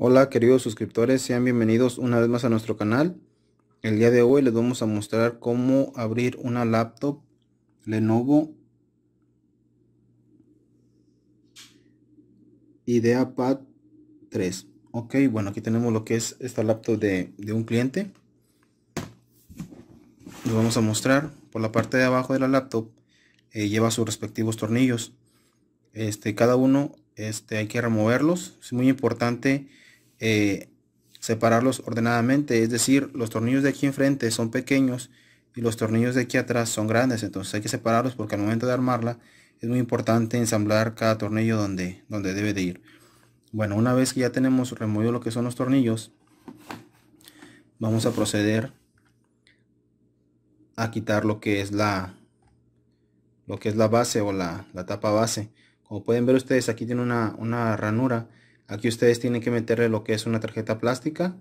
Hola queridos suscriptores, sean bienvenidos una vez más a nuestro canal. El día de hoy les vamos a mostrar cómo abrir una laptop Lenovo IdeaPad 3. Ok, bueno, aquí tenemos lo que es esta laptop de, un cliente. Les vamos a mostrar por la parte de abajo de la laptop. Eh, lleva sus respectivos tornillos. Este, cada uno este, hay que removerlos. Es muy importante eh, separarlos ordenadamente. Es decir, los tornillos de aquí enfrente son pequeños y los tornillos de aquí atrás son grandes. Entonces hay que separarlos porque al momento de armarla es muy importante ensamblar cada tornillo donde, donde debe de ir. Bueno, una vez que ya tenemos removido lo que son los tornillos, vamos a proceder a quitar lo que es la lo que es la base o la, la tapa base como pueden ver ustedes aquí tiene una, una ranura Aquí ustedes tienen que meterle lo que es una tarjeta plástica.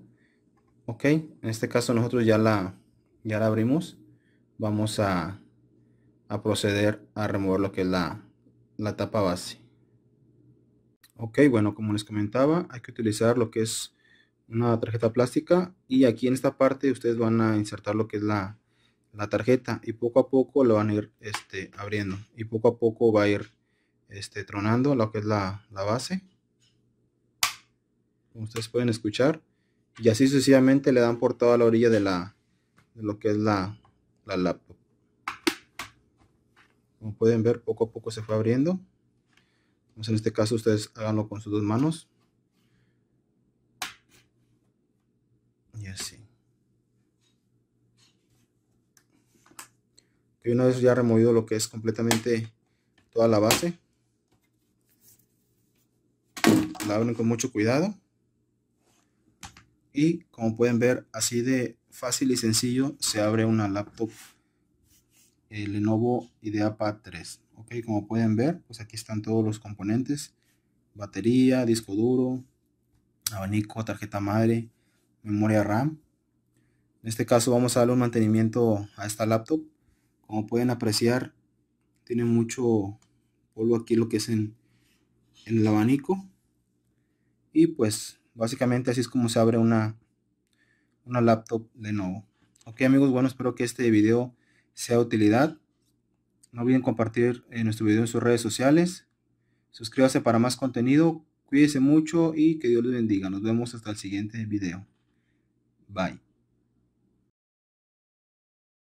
Ok, en este caso nosotros ya la, ya la abrimos. Vamos a, a proceder a remover lo que es la, tapa base. Ok, bueno, como les comentaba, hay que utilizar lo que es una tarjeta plástica y aquí en esta parte ustedes van a insertar lo que es la, tarjeta y poco a poco lo van a ir este, abriendo y poco a poco va a ir este, tronando lo que es la, la base como ustedes pueden escuchar. Y así sucesivamente le dan por toda la orilla de la lo que es la, la laptop. Como pueden ver, poco a poco se fue abriendo. en este caso, ustedes háganlo con sus dos manos. Y así. Y una vez ya removido lo que es completamente toda la base, la abren con mucho cuidado y como pueden ver así de fácil y sencillo se abre una laptop el Lenovo IdeaPad 3 ok como pueden ver pues aquí están todos los componentes batería disco duro abanico tarjeta madre memoria RAM en este caso vamos a darle un mantenimiento a esta laptop como pueden apreciar tiene mucho polvo aquí lo que es en, en el abanico y pues Básicamente así es como se abre una, una laptop de nuevo. Ok amigos, bueno, espero que este video sea de utilidad. No olviden compartir eh, nuestro video en sus redes sociales. Suscríbase para más contenido. Cuídense mucho y que Dios les bendiga. Nos vemos hasta el siguiente video. Bye.